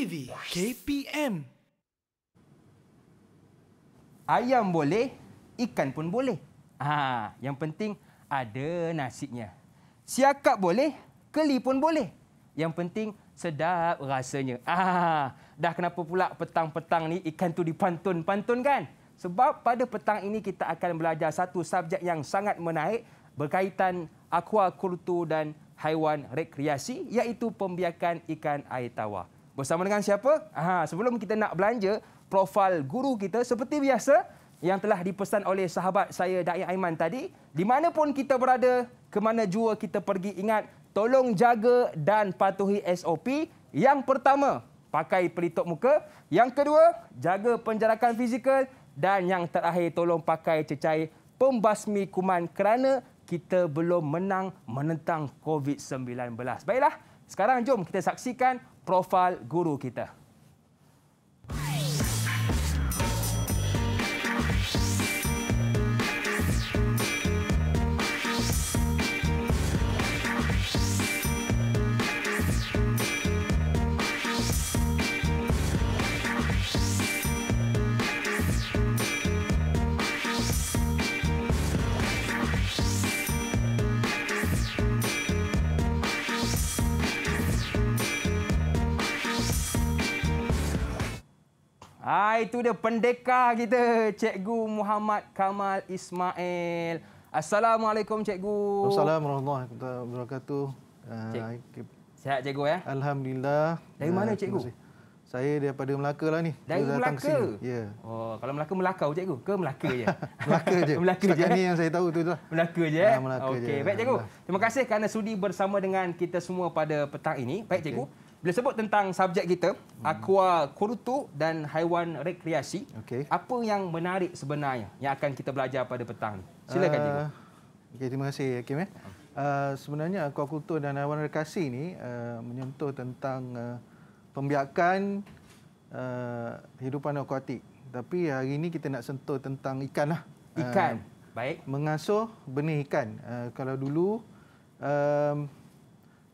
TV KPM. Ayam boleh, ikan pun boleh. Ha, yang penting ada nasinya. Siakap boleh, keli pun boleh. Yang penting sedap rasanya. Ah, dah kenapa pula petang-petang ni ikan tu dipantun-pantun kan? Sebab pada petang ini kita akan belajar satu subjek yang sangat menarik berkaitan aquaculture dan haiwan rekreasi iaitu pembiakan ikan air tawar bersama dengan siapa? Aha, sebelum kita nak belanja profil guru kita seperti biasa yang telah dipesan oleh sahabat saya Dai Aiman tadi, di mana pun kita berada, ke mana jua kita pergi ingat tolong jaga dan patuhi SOP. Yang pertama, pakai pelitup muka. Yang kedua, jaga penjarakan fizikal dan yang terakhir tolong pakai cecair pembasmi kuman kerana kita belum menang menentang COVID-19. Baiklah, sekarang jom kita saksikan profil guru kita. Ha, itu dia pendekar kita, Cikgu Muhammad Kamal Ismail. Assalamualaikum, Cikgu. Assalamualaikum warahmatullahi wabarakatuh. Eh, Cik. Sihat, Cikgu. Ya? Alhamdulillah. Dari mana, eh, Cikgu? Saya daripada Melaka lah ni. Dari Melaka? Ya. Yeah. Oh, kalau Melaka, Melakau, Cikgu. Ke Melaka je? Melaka je. Melaka Setakat ni eh? yang saya tahu tu lah. Melaka je. Ha, Melaka okay. je. Baik, Cikgu. Terima kasih kerana sudi bersama dengan kita semua pada petang ini. Baik, Cikgu bila sebut tentang subjek kita hmm. aqua kurutu dan haiwan rekreasi okay. apa yang menarik sebenarnya yang akan kita belajar pada petang ni silakan uh, eh, cikgu terima kasih hakim eh uh, sebenarnya aqua kurutu dan haiwan rekreasi ini uh, eh, menyentuh tentang uh, pembiakan uh, hidupan akuatik tapi hari ini kita nak sentuh tentang ikan, lah. ikan. Uh, baik mengasuh benih ikan uh, kalau dulu uh,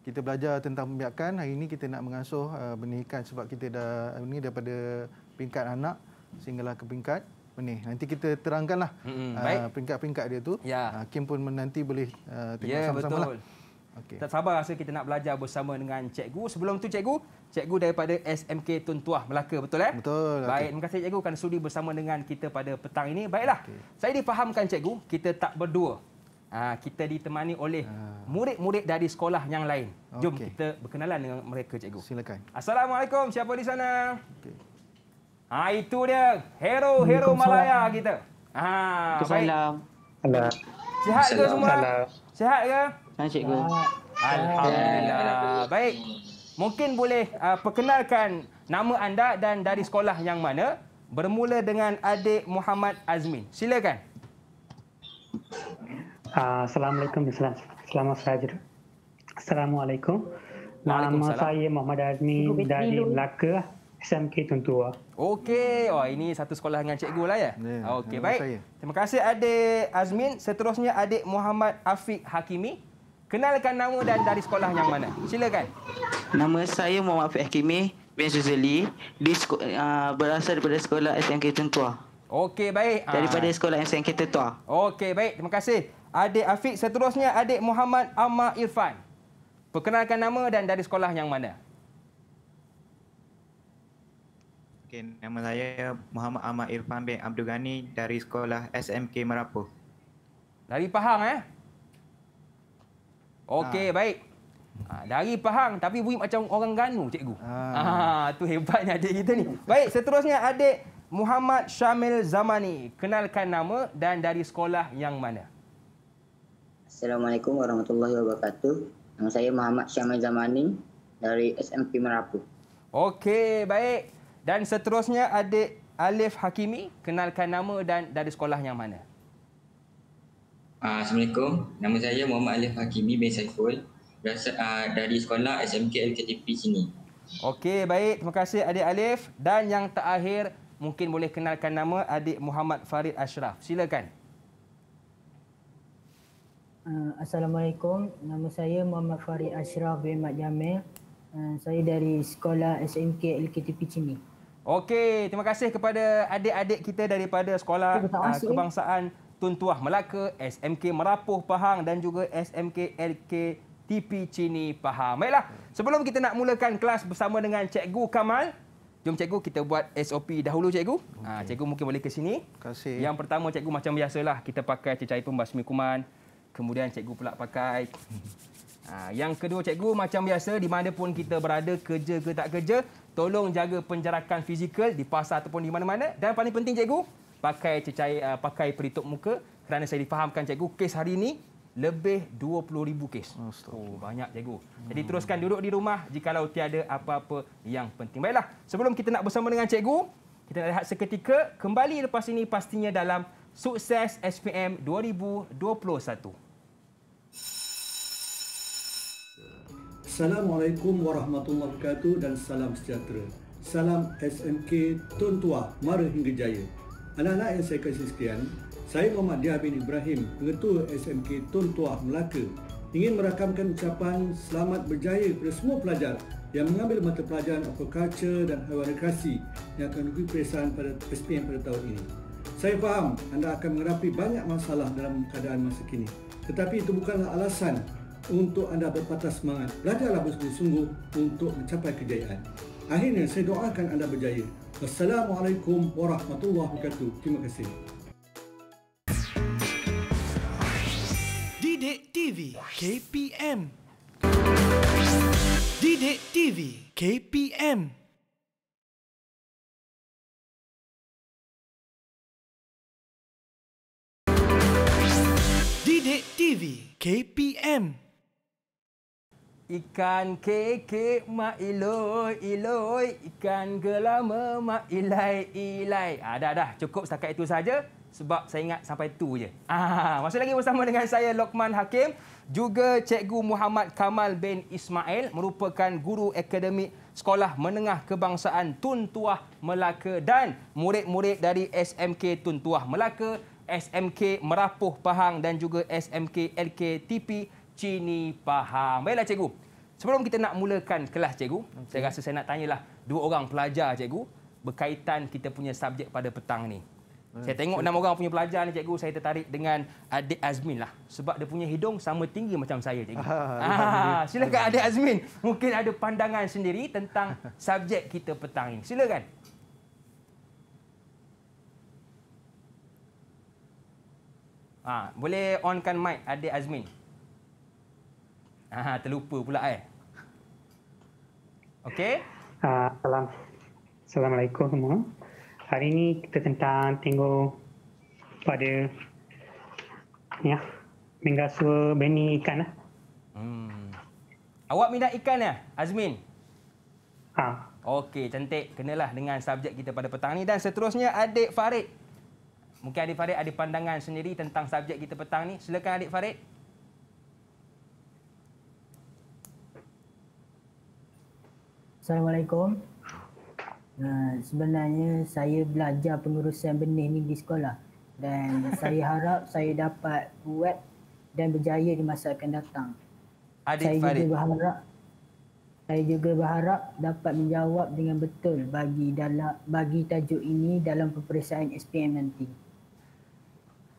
kita belajar tentang pembiakan. Hari ini kita nak mengasuh uh, benih ikan sebab kita dah ini daripada pingkat anak sehinggalah ke pingkat benih. Nanti kita terangkanlah mm-hmm. uh, pingkat-pingkat dia tu. Ya. Uh, Kim pun nanti boleh uh, tengok ya, sama-sama lah. Okay. Tak sabar rasa kita nak belajar bersama dengan cikgu. Sebelum tu cikgu, cikgu daripada SMK Tun Tuah Melaka, betul eh? Betul. Baik, okay. terima kasih cikgu kerana sudi bersama dengan kita pada petang ini. Baiklah. Okay. Saya difahamkan cikgu, kita tak berdua. Ah, kita ditemani oleh uh. murid-murid dari sekolah yang lain. Jom okay. kita berkenalan dengan mereka, cikgu. Silakan. Assalamualaikum. Siapa di sana? Okay. Ha, itu dia. Hero-hero Malaya kita. Ha, Assalamualaikum. Sihat ke semua? Sihat ke? Sihat, cikgu. Alhamdulillah. Baik. Mungkin boleh uh, perkenalkan nama anda dan dari sekolah yang mana. Bermula dengan adik Muhammad Azmin. Silakan. Ah, Assalamualaikum Selamat Assalamualaikum Nama saya Muhammad Azmi dari Melaka SMK Tuntua Okey, oh, ini satu sekolah dengan cikgu lah ya? ya Okey, baik saya. Terima kasih adik Azmin Seterusnya adik Muhammad Afiq Hakimi Kenalkan nama dan dari sekolah yang mana? Silakan Nama saya Muhammad Afiq Hakimi bin Suzali di sekol- ah, Berasal daripada sekolah SMK Tuntua Okey, baik ah. Daripada sekolah SMK Tuntua Okey, baik, terima kasih Adik Afiq. Seterusnya, Adik Muhammad Amma Irfan. Perkenalkan nama dan dari sekolah yang mana? Okay, nama saya Muhammad Amma Irfan bin Abdul Ghani dari sekolah SMK Merapu. Dari Pahang, eh? Ha. Okey, ha. baik. Dari Pahang, tapi bunyi macam orang Ganu, cikgu. Ha. Ha, tu hebatnya adik kita ni. Baik, seterusnya adik Muhammad Syamil Zamani. Kenalkan nama dan dari sekolah yang mana? Assalamualaikum warahmatullahi wabarakatuh. Nama saya Muhammad Syamil Zamani dari SMP Merapu. Okey, baik. Dan seterusnya adik Alif Hakimi, kenalkan nama dan dari sekolah yang mana? Ah, Assalamualaikum. Nama saya Muhammad Alif Hakimi bin Saiful ah, dari sekolah SMK LKTP sini. Okey, baik. Terima kasih adik Alif. Dan yang terakhir, mungkin boleh kenalkan nama adik Muhammad Farid Ashraf. Silakan. Ah, Assalamualaikum. Nama saya Muhammad Farid Ashraf bin Mat Jamil. Ah, saya dari Sekolah SMK LKTP Cini. Okey, terima kasih kepada adik-adik kita daripada Sekolah ah, eh? Kebangsaan Tun Tuah Melaka, SMK Merapuh Pahang dan juga SMK LK TP Cini Pahang. Baiklah, sebelum kita nak mulakan kelas bersama dengan Cikgu Kamal, jom Cikgu kita buat SOP dahulu Cikgu. Okay. Cikgu mungkin boleh ke sini. Terima kasih. Yang pertama Cikgu macam biasalah, kita pakai cecair pembasmi kuman. Kemudian cikgu pula pakai. Ah, yang kedua cikgu, macam biasa, di mana pun kita berada, kerja ke tak kerja, tolong jaga penjarakan fizikal di pasar ataupun di mana-mana. Dan paling penting cikgu, pakai cecair, ah, pakai pelitup muka. Kerana saya difahamkan cikgu, kes hari ini lebih 20,000 kes. Oh, banyak cikgu. Jadi teruskan duduk di rumah jikalau tiada apa-apa yang penting. Baiklah, sebelum kita nak bersama dengan cikgu, kita nak lihat seketika. Kembali lepas ini pastinya dalam Sukses SPM 2021. Assalamualaikum warahmatullahi wabarakatuh dan salam sejahtera. Salam SMK Tun Tua Mara Hingga Jaya. Anak-anak yang saya kasih sekian, saya Muhammad Dia bin Ibrahim, Pengetua SMK Tun Tua Melaka, ingin merakamkan ucapan selamat berjaya kepada semua pelajar yang mengambil mata pelajaran Aquaculture dan Haiwan Rekreasi yang akan mengikuti peperiksaan pada SPM pada tahun ini. Saya faham anda akan menghadapi banyak masalah dalam keadaan masa kini. Tetapi itu bukanlah alasan untuk anda berpatah semangat. Belajarlah bersungguh-sungguh untuk mencapai kejayaan. Akhirnya, saya doakan anda berjaya. Assalamualaikum warahmatullahi wabarakatuh. Terima kasih. Didik TV KPM Didik TV KPM Didik TV KPM Ikan keke mak iloi iloi ikan gelama mak ilai ilai. Ha, dah dah cukup setakat itu saja sebab saya ingat sampai tu je. Ah ha, masih lagi bersama dengan saya Lokman Hakim juga Cikgu Muhammad Kamal bin Ismail merupakan guru akademik Sekolah Menengah Kebangsaan Tun Tuah Melaka dan murid-murid dari SMK Tun Tuah Melaka, SMK Merapuh Pahang dan juga SMK LKTP Cini pahang, Baiklah cikgu. Sebelum kita nak mulakan kelas cikgu, okay. saya rasa saya nak tanyalah dua orang pelajar cikgu berkaitan kita punya subjek pada petang ni. Saya tengok enam orang punya pelajar ni cikgu, saya tertarik dengan Adik Azmin lah. Sebab dia punya hidung sama tinggi macam saya cikgu. Ah, silakan Adik Azmin. Mungkin ada pandangan sendiri tentang subjek kita petang ini. Silakan. Ah, boleh onkan mic Adik Azmin. Ha, ha, terlupa pula eh. Okey. Uh, salam. Assalamualaikum semua. Hari ini kita tentang tengok pada ya, minggah suha Benny Ikan. Lah. Hmm. Awak minat ikan ya, Azmin? Ha. Okey, cantik. Kenalah dengan subjek kita pada petang ni. Dan seterusnya, Adik Farid. Mungkin Adik Farid ada pandangan sendiri tentang subjek kita petang ni. Silakan Adik Farid. Assalamualaikum. Uh, sebenarnya saya belajar pengurusan benih ni di sekolah dan saya harap saya dapat buat dan berjaya di masa akan datang. Adik saya Farid. juga berharap saya juga berharap dapat menjawab dengan betul bagi dalam bagi tajuk ini dalam peperiksaan SPM nanti.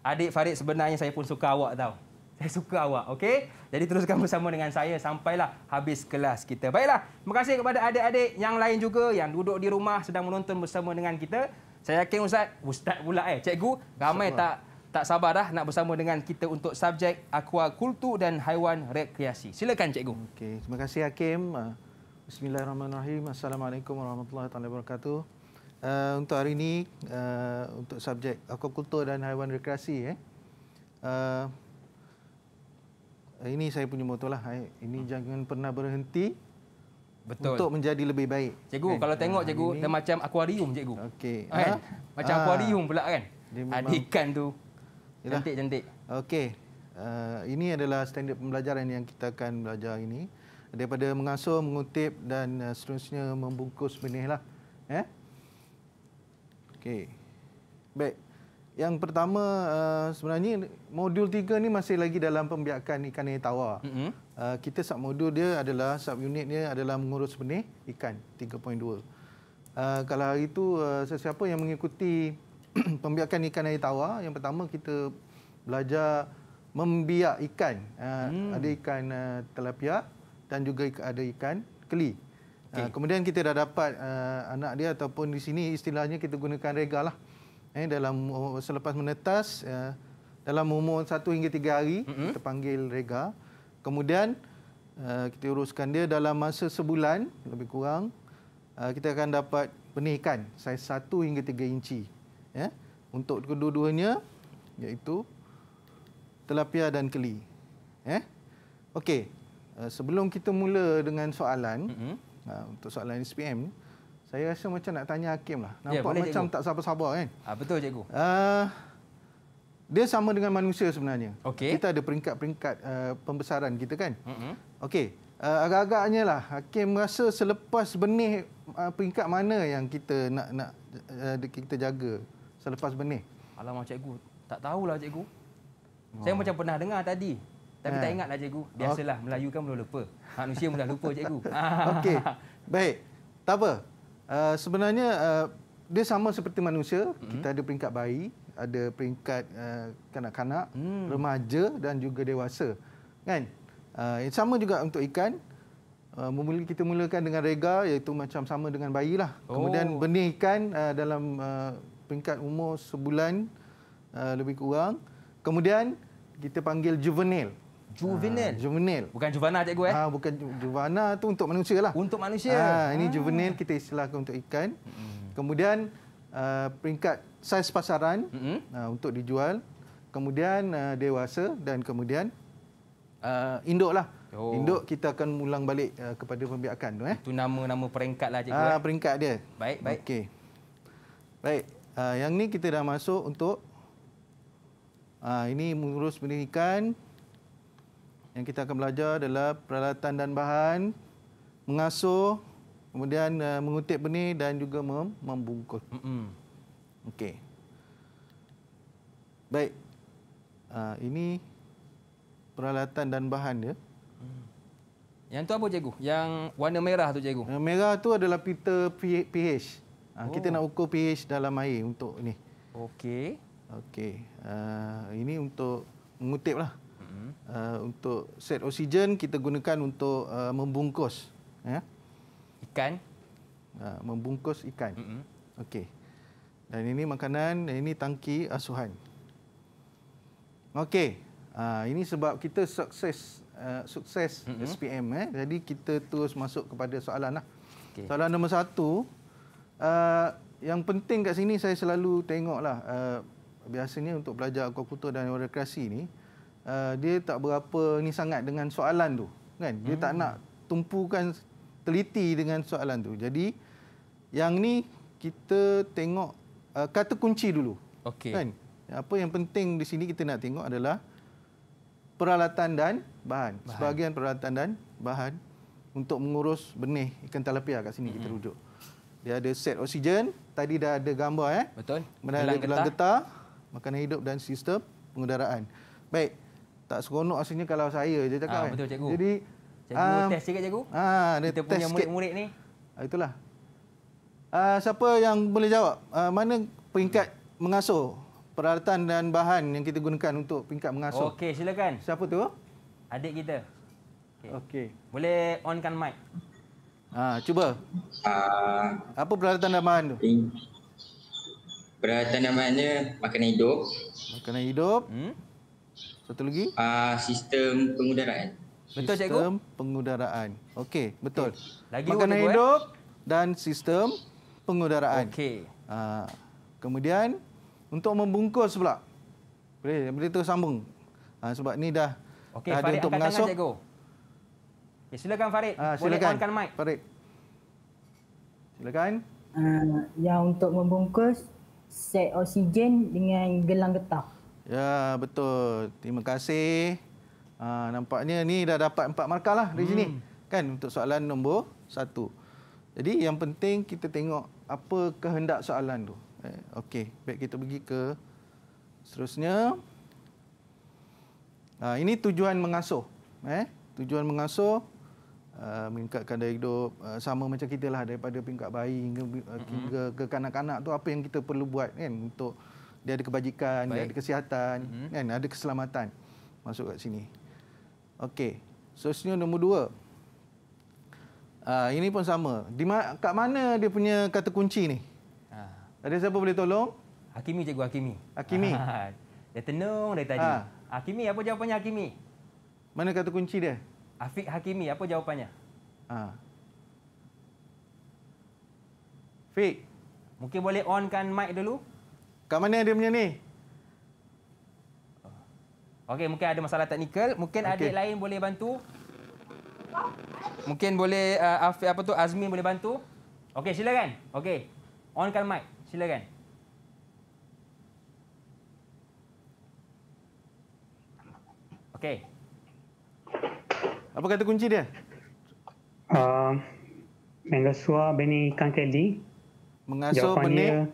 Adik Farid sebenarnya saya pun suka awak tau. Saya suka awak, okey? Jadi teruskan bersama dengan saya sampailah habis kelas kita. Baiklah, terima kasih kepada adik-adik yang lain juga yang duduk di rumah sedang menonton bersama dengan kita. Saya yakin Ustaz, Ustaz pula eh, cikgu, ramai tak tak sabar dah nak bersama dengan kita untuk subjek akuakultur dan haiwan rekreasi. Silakan cikgu. Okey, terima kasih Hakim. Ah, bismillahirrahmanirrahim. Assalamualaikum warahmatullahi wabarakatuh. Uh, untuk hari ini, uh, ah, untuk subjek akuakultur dan haiwan rekreasi, eh, uh, Eh, ini saya punya motto lah. Eh, ini hmm. jangan pernah berhenti Betul. untuk menjadi lebih baik. Cikgu, kan? kalau tengok ah, cikgu, ini... dia macam akuarium cikgu. Okay. Ha? Eh, ah. Kan? Macam ha. akuarium pula kan? Memang... Ada ikan tu. Cantik-cantik. Okey. Uh, ini adalah standard pembelajaran yang kita akan belajar ini. Daripada mengasuh, mengutip dan uh, seterusnya membungkus benih lah. Eh? Okey. Baik. Yang pertama uh, sebenarnya modul 3 ni masih lagi dalam pembiakan ikan air tawar. Mm -hmm. uh, kita sub modul dia adalah sub unit dia adalah mengurus benih ikan 3.2. Uh, eh, kalau hari itu uh, sesiapa yang mengikuti pembiakan ikan air tawar, yang pertama kita belajar membiak ikan. Uh, mm. Ada ikan uh, telapia dan juga ada ikan keli. Okay. kemudian kita dah dapat uh, anak dia ataupun di sini istilahnya kita gunakan rega lah eh, dalam selepas menetas uh, dalam umur satu hingga tiga hari mm-hmm. kita panggil rega kemudian uh, kita uruskan dia dalam masa sebulan lebih kurang uh, kita akan dapat benihkan saiz satu hingga tiga inci yeah. untuk kedua-duanya iaitu telapia dan keli ya. eh okey uh, sebelum kita mula dengan soalan mm-hmm. uh, untuk soalan SPM ni saya rasa macam nak tanya Hakim lah. Ya, Nampak ya, boleh, macam cikgu. tak sabar-sabar kan? ha, betul cikgu. Uh, dia sama dengan manusia sebenarnya. Okay. Kita ada peringkat-peringkat uh, pembesaran kita kan? Mm -hmm. Okey. Uh, agak-agaknya lah Hakim rasa selepas benih uh, peringkat mana yang kita nak nak uh, kita jaga selepas benih? Alamak cikgu, tak tahulah cikgu. Oh. Saya macam pernah dengar tadi. Tapi ha. tak ingatlah cikgu. Biasalah okay. Melayu kan mula lupa. Manusia mula lupa cikgu. Okey. Baik. Tak apa. Uh, sebenarnya uh, dia sama seperti manusia. Mm-hmm. Kita ada peringkat bayi, ada peringkat uh, kanak-kanak, mm. remaja dan juga dewasa. Kan? Uh, sama juga untuk ikan. Uh, kita mulakan dengan rega iaitu macam sama dengan bayi lah. Oh. Kemudian benih ikan uh, dalam uh, peringkat umur sebulan uh, lebih kurang. Kemudian kita panggil juvenil. Juvenil. Ha, ah, juvenil. Bukan juvana cikgu eh? Ha, bukan juvana tu untuk manusia lah. Untuk manusia. Ha, ini ha. Hmm. juvenil kita istilahkan untuk ikan. Hmm. Kemudian uh, peringkat saiz pasaran hmm. uh, untuk dijual. Kemudian uh, dewasa dan kemudian uh, induk lah. Oh. Induk kita akan ulang balik uh, kepada pembiakan tu eh. Itu nama-nama peringkat lah cikgu. Ha, eh? peringkat dia. Baik, baik. Okey. Baik. Uh, yang ni kita dah masuk untuk Ha, ini mengurus pendidikan, yang kita akan belajar adalah peralatan dan bahan, mengasuh, kemudian uh, mengutip benih dan juga mem membungkus. Okey. Baik. Uh, ini peralatan dan bahan dia. Mm. Yang tu apa cikgu? Yang warna merah tu cikgu? Yang merah tu adalah pita ah, pH. Oh. Kita nak ukur pH dalam air untuk ni. Okey. Okey. Uh, ini untuk mengutip lah uh, untuk set oksigen kita gunakan untuk uh, membungkus yeah. ikan uh, membungkus ikan mm -hmm. okey dan ini makanan dan ini tangki asuhan okey uh, ini sebab kita sukses uh, sukses mm -hmm. SPM eh jadi kita terus masuk kepada soalanlah okay. soalan nombor satu, uh, yang penting kat sini saya selalu tengoklah uh, biasanya untuk pelajar akuakultur dan rekreasi ni uh, Uh, dia tak berapa ni sangat dengan soalan tu kan dia hmm. tak nak tumpukan teliti dengan soalan tu jadi yang ni kita tengok uh, kata kunci dulu okey kan apa yang penting di sini kita nak tengok adalah peralatan dan bahan. bahan. Sebahagian peralatan dan bahan untuk mengurus benih ikan talapia kat sini -hmm. kita rujuk. Dia ada set oksigen, tadi dah ada gambar eh. Betul. Gelang getah. getah, makanan hidup dan sistem pengudaraan. Baik tak seronok asalnya kalau saya je cakap ha, Betul cikgu. Jadi cikgu um, test sikit cikgu. Ha, dia Kita test punya murid-murid ni. Ha, itulah. Uh, siapa yang boleh jawab? Uh, mana peringkat mengasuh? Peralatan dan bahan yang kita gunakan untuk peringkat mengasuh. Okey, silakan. Siapa tu? Adik kita. Okey. Okay. Boleh onkan mic. Ha, cuba. Uh, apa peralatan dan bahan tu? Peralatan dan bahannya makanan hidup. Makanan hidup. Hmm? Satu lagi? Uh, sistem pengudaraan. Betul sistem cikgu? Sistem pengudaraan. Okey, betul. Lagi Makanan cikgu, eh? hidup eh? dan sistem pengudaraan. Okey. Uh, kemudian untuk membungkus pula. Boleh, boleh terus sambung. Uh, sebab ni dah, okay, dah ada untuk mengasuh. Okey, Farid Okay, silakan Farid. Uh, silakan. Boleh onkan mic. Farid. Silakan. Uh, yang untuk membungkus set oksigen dengan gelang getah. Ya, betul. Terima kasih. Ha, nampaknya ni dah dapat empat markah lah dari hmm. sini. Kan, untuk soalan nombor satu. Jadi, yang penting kita tengok apa kehendak soalan tu. Eh, Okey, baik kita pergi ke seterusnya. Ha, ini tujuan mengasuh. Eh, tujuan mengasuh, uh, meningkatkan daya hidup. Uh, sama macam kita lah, daripada peringkat bayi hingga, hmm. hingga ke kanak-kanak tu, apa yang kita perlu buat kan untuk dia ada kebajikan, Baik. dia ada kesihatan, hmm kan? Ada keselamatan masuk kat sini. Okey. So sini nombor dua. Uh, ini pun sama. Di ma- kat mana dia punya kata kunci ni? Ha. Ada siapa boleh tolong? Hakimi cikgu Hakimi. Hakimi. Ha. Dia tenung dari tadi. Ha. Hakimi apa jawapannya Hakimi? Mana kata kunci dia? Afiq Hakimi apa jawapannya? Ha. Fik. Mungkin boleh onkan mic dulu? Kat mana dia punya ni? Okey, mungkin ada masalah teknikal. Mungkin okay. adik lain boleh bantu. Mungkin boleh uh, Afi, apa tu Azmi boleh bantu. Okey, silakan. Okey. Onkan mic. Silakan. Okey. Apa kata kunci dia? Mengasuh uh, Mengasua Beni Kankeli. Mengasuh beni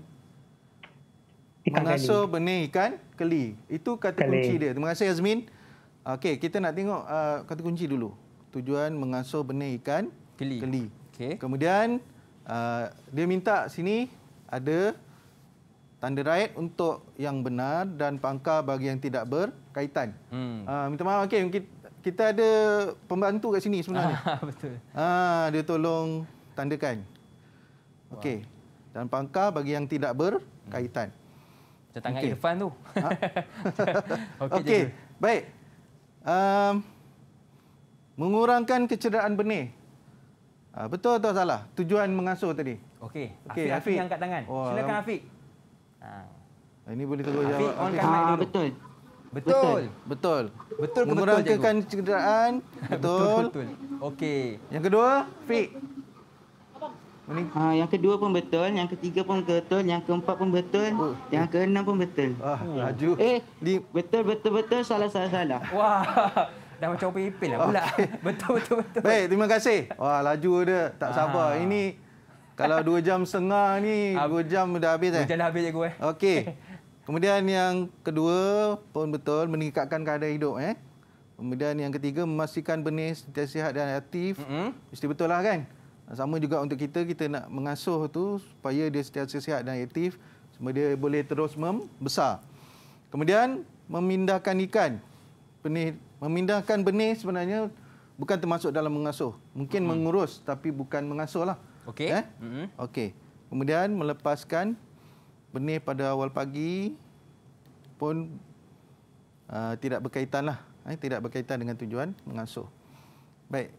ikan mengasuh, kali. benih ikan keli. Itu kata keli. kunci dia. Terima kasih Azmin, Okey, kita nak tengok uh, kata kunci dulu. Tujuan mengasuh benih ikan keli. keli. Okay. Kemudian uh, dia minta sini ada tanda raid untuk yang benar dan pangkal bagi yang tidak berkaitan. Hmm. Uh, minta maaf okey kita ada pembantu kat sini sebenarnya. betul. Ah dia tolong tandakan. Okey. Wow. Dan pangkal bagi yang tidak berkaitan. Hmm tentang okay. Irfan tu. Ha? Okey. Okey. Baik. Um, mengurangkan kecederaan benih. Uh, betul atau salah? Tujuan mengasuh tadi. Okey. Okey, Afiq, Afiq. Afiq angkat tangan. Oh, Silakan um, Afiq. Ha. Ini boleh terus jawab. Afiq, onkan mic ha, Betul. Betul. Betul. Betul betul? Mengurangkan kecederaan. Betul. betul. betul. Okey. Yang kedua, Afiq. Ha, yang kedua pun betul, yang ketiga pun betul, yang keempat pun betul, oh, yang eh. keenam pun betul. Ah, hmm. laju. Eh, Di... betul, betul, betul, salah, salah, salah. Wah, dah macam upin ipin lah pula. Okay. betul, betul, betul. Baik, terima kasih. Wah, laju dia. Tak ah. sabar. Ah. Ini kalau dua jam setengah ni, dua jam dah habis. Eh? Dua eh? jam habis cikgu. Eh? Okey. Kemudian yang kedua pun betul, meningkatkan kadar hidup. Eh? Kemudian yang ketiga, memastikan benih setiap sihat dan aktif. Mm -hmm. Mesti betul lah kan? Sama juga untuk kita, kita nak mengasuh tu supaya dia setiasa sihat dan aktif. Semua dia boleh terus membesar. Kemudian memindahkan ikan. Benih, memindahkan benih sebenarnya bukan termasuk dalam mengasuh. Mungkin hmm. mengurus tapi bukan mengasuh lah. Okay. Eh? Hmm. Okey. Kemudian melepaskan benih pada awal pagi pun uh, tidak berkaitan lah. Eh, tidak berkaitan dengan tujuan mengasuh. Baik.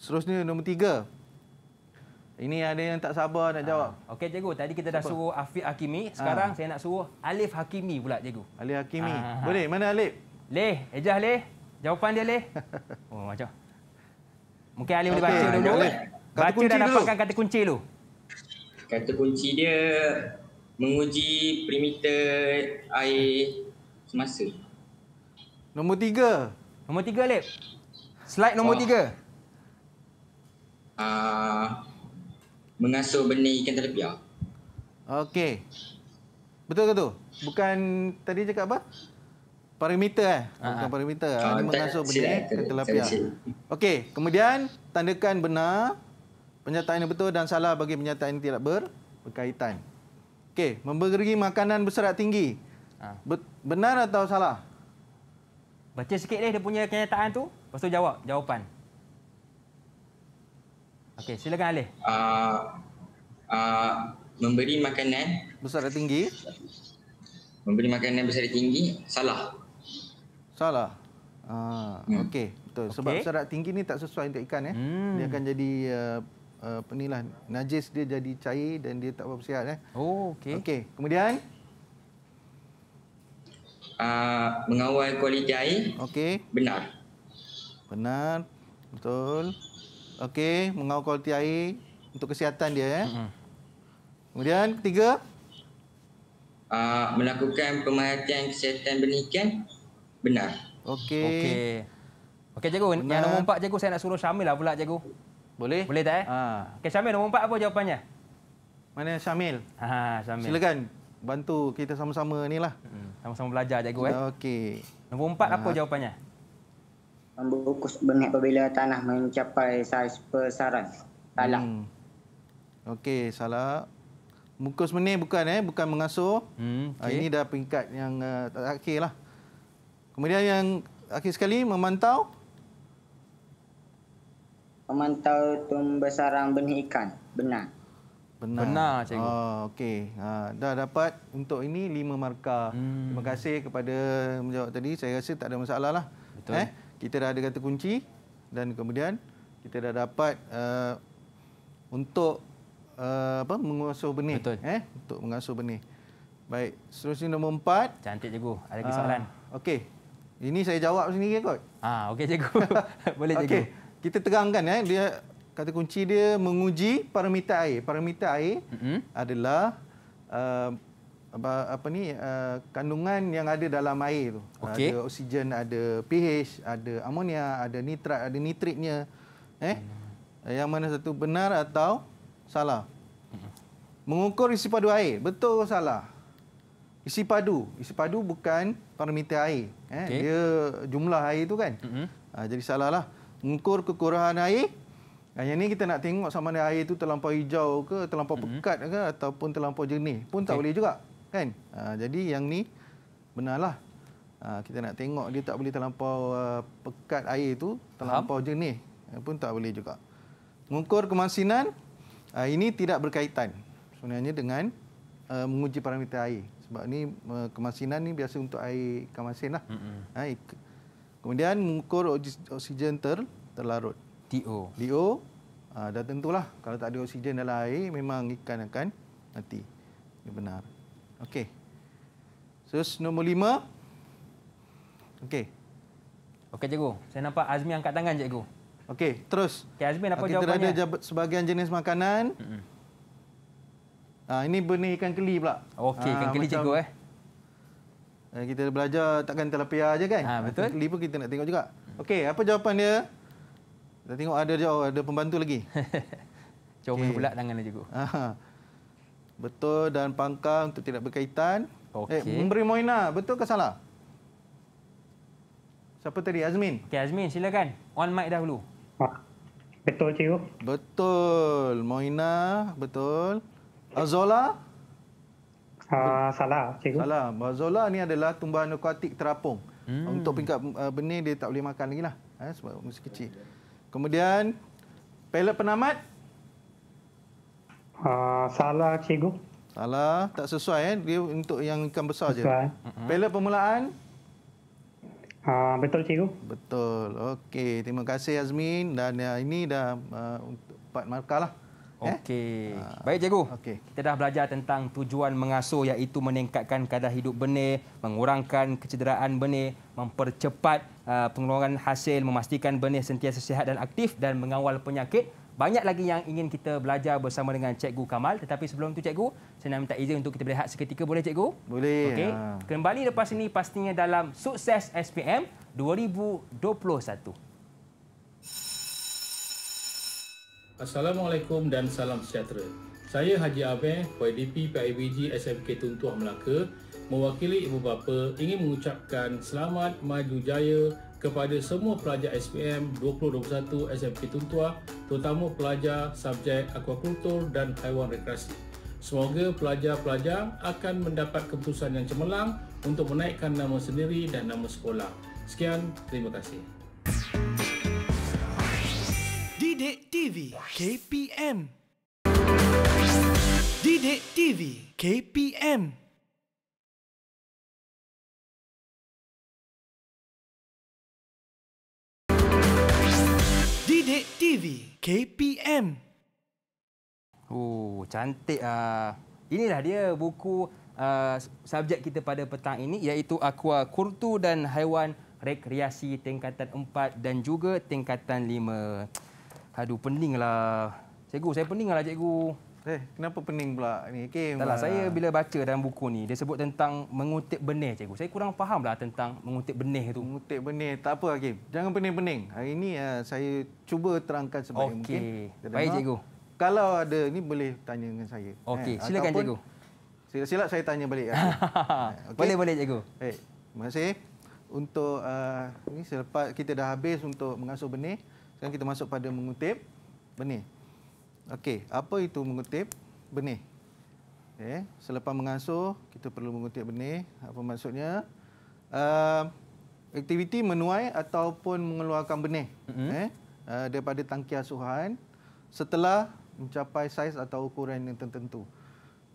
Seterusnya nombor tiga. Ini ada yang tak sabar nak jawab. Ha. Okey cikgu, tadi kita dah Siapa? suruh Afiq Hakimi, sekarang ha. saya nak suruh Alif Hakimi pula cikgu. Alif Hakimi. Ha. Boleh, mana Alif? Leh, ejah Leh. Jawapan dia Leh. Oh, macam. Mungkin Alif okay. boleh baca dulu. Kata baca dan dapatkan kata kunci dulu. Kata kunci dia menguji perimeter air semasa. Nombor tiga. Nombor tiga, Alif. Slide nombor oh. tiga. Uh, mengasuh benih ikan tilapia. Okey. Betul ke tu? Bukan tadi cakap apa? Parameter eh? Uh-huh. parameter. Uh, Ini mengasuh benih ikan tilapia. Okey. Kemudian, tandakan benar. Penyataan yang betul dan salah bagi penyataan yang tidak ber, berkaitan. Okey. Memberi makanan berserat tinggi. Benar atau salah? Baca sikit deh dia punya kenyataan tu. Lepas tu jawab jawapan. Okey, silakan Alif. Uh, uh, memberi makanan besar tinggi. Memberi makanan besar tinggi salah. Salah. Ah, hmm. okey, betul. Sebab besar tinggi ni tak sesuai untuk ikan eh. Hmm. Dia akan jadi uh, ah, uh, penilah najis dia jadi cair dan dia tak bersihat eh. Oh, okey. Okey, kemudian uh, mengawal kualiti air. Okey. Benar. Benar. Betul. Okey, mengawal kualiti air untuk kesihatan dia. Eh. Kemudian ketiga. Uh, melakukan pemerhatian kesihatan benihkan benar. Okey. Okey. Okey cikgu, benar. yang nombor empat cikgu saya nak suruh Syamil lah pula cikgu. Boleh? Boleh tak eh? Ha. Okey Syamil nombor empat apa jawapannya? Mana Syamil? Ha, ha Syamil. Silakan bantu kita sama-sama ni lah. Hmm, sama-sama belajar cikgu eh. Okey. Nombor empat apa jawapannya? membungkus benih apabila tanah mencapai saiz persaran. Salah. Hmm. Okey, salah. bungkus benih bukan eh, bukan mengasuh. Hmm, ah, okay. Ini dah peringkat yang uh, lah. Kemudian yang akhir sekali memantau memantau tumbesaran benih ikan. Benar. Benar. Benar cikgu. Ah, okey. Ah, dah dapat untuk ini lima markah. Hmm. Terima kasih kepada menjawab tadi. Saya rasa tak ada masalah lah. Betul. Eh? kita dah ada kata kunci dan kemudian kita dah dapat uh, untuk uh, apa mengasuh benih Betul. eh untuk mengasuh benih. Baik, seterusnya nombor empat. Cantik cikgu. Ada lagi ah, soalan? Uh, Okey. Ini saya jawab sendiri kot. Ah, okay, cikgu. Boleh cikgu. Okay. Kita terangkan eh dia kata kunci dia menguji parameter air. Parameter air mm -hmm. adalah uh, apa, apa ni uh, kandungan yang ada dalam air tu. Eh, okay. Ada oksigen, ada pH, ada amonia, ada nitrat, ada nitritnya. Eh? Hmm. Yang mana satu benar atau salah? Mengukur isi padu air, betul atau salah? Isi padu, isi padu bukan parameter air. Eh? Okay. Dia jumlah air tu kan? hmm Uh, jadi salah lah. Mengukur kekurangan air. Nah, yang ni kita nak tengok sama ada air itu terlampau hijau ke, terlampau mm-hmm. pekat ke, ataupun terlampau jernih. Pun okay. tak boleh juga kan uh, jadi yang ni benarlah uh, kita nak tengok dia tak boleh terlampau uh, pekat air tu terlampau Faham? jenis pun tak boleh juga mengukur kemasinan uh, ini tidak berkaitan sebenarnya dengan uh, menguji parameter air sebab ni uh, kemasinan ni biasa untuk air kemasinlah mm-hmm. uh, kemudian mengukur oksigen ter terlarut (DO). DO Uh, dah tentulah kalau tak ada oksigen dalam air memang ikan akan mati. Ini benar. Okey. Terus nombor lima. Okey. Okey, cikgu. Saya nampak Azmi angkat tangan, cikgu. Okey, terus. Okey, Azmi, apa Kita jawapannya? Kita ada sebagian jenis makanan. Ha, ini benih ikan keli pula. Okey, ah, ikan keli, ha, cikgu. Eh. eh. Kita belajar takkan telapia aja kan? Ha, betul. Ikan keli pun kita nak tengok juga. Okey, apa jawapan dia? Kita tengok ada jawab, ada pembantu lagi. Cuma okay. pula tangan dia, cikgu. Ha. Betul dan pangkal untuk tidak berkaitan. Okay. Eh, memberi Moina, betul ke salah? Siapa tadi? Azmin. Okey, Azmin silakan. On mic dahulu. Ah, betul, Cikgu. Betul. Moina, betul. Azola? Uh, salah, Cikgu. Salah. Azola ni adalah tumbuhan akuatik terapung. Hmm. Untuk pingkat eh, benih, dia tak boleh makan lagi lah. Eh, sebab masih kecil. Kemudian, pelet penamat. Uh, salah cikgu. Salah, tak sesuai eh. Dia untuk yang ikan besar saja. je. Sesuai. Pela permulaan? Uh, betul cikgu. Betul. Okey, terima kasih Azmin dan uh, ini dah uh, untuk uh, part markah lah. Eh? Okey. Ha. Baik cikgu. Okey. Kita dah belajar tentang tujuan mengasuh iaitu meningkatkan kadar hidup benih, mengurangkan kecederaan benih, mempercepat uh, pengeluaran hasil, memastikan benih sentiasa sihat dan aktif dan mengawal penyakit banyak lagi yang ingin kita belajar bersama dengan Cikgu Kamal. Tetapi sebelum tu Cikgu, saya nak minta izin untuk kita berehat seketika. Boleh Cikgu? Boleh. Okay. Ha. Kembali lepas ini pastinya dalam Sukses SPM 2021. Assalamualaikum dan salam sejahtera. Saya Haji Abeng, PDP PIBG SMK Tun Melaka, mewakili ibu bapa ingin mengucapkan selamat maju jaya kepada semua pelajar SPM 2021 SMK Tuntua, terutama pelajar subjek akuakultur dan haiwan rekreasi. Semoga pelajar-pelajar akan mendapat keputusan yang cemerlang untuk menaikkan nama sendiri dan nama sekolah. Sekian, terima kasih. Didik TV KPM Didik TV KPM Sidik TV KPM. Oh, cantik ah. Inilah dia buku uh, subjek kita pada petang ini iaitu Aqua Kurtu dan Haiwan Rekreasi Tingkatan 4 dan juga Tingkatan 5. Aduh, peninglah. Cikgu, saya peninglah cikgu. Eh, kenapa pening pula ni? Okay, Taklah, lah. saya bila baca dalam buku ni, dia sebut tentang mengutip benih, cikgu. Saya kurang faham lah tentang mengutip benih itu. Mengutip benih, tak apa, Hakim. Lah, Jangan pening-pening. Hari ini uh, eh, saya cuba terangkan sebaik okay. mungkin. Okey, baik, cikgu. Kalau ada, ni boleh tanya dengan saya. Okey, eh, silakan, cikgu. Silap-silap saya tanya balik. Boleh-boleh, lah. okay. cikgu. Baik, terima kasih. Untuk uh, eh, ini selepas kita dah habis untuk mengasuh benih, sekarang kita masuk pada mengutip benih. Okey, apa itu mengutip benih? Okay. Eh, selepas mengasuh, kita perlu mengutip benih. Apa maksudnya? Uh, aktiviti menuai ataupun mengeluarkan benih mm -hmm. eh, uh, daripada tangki asuhan setelah mencapai saiz atau ukuran yang tertentu.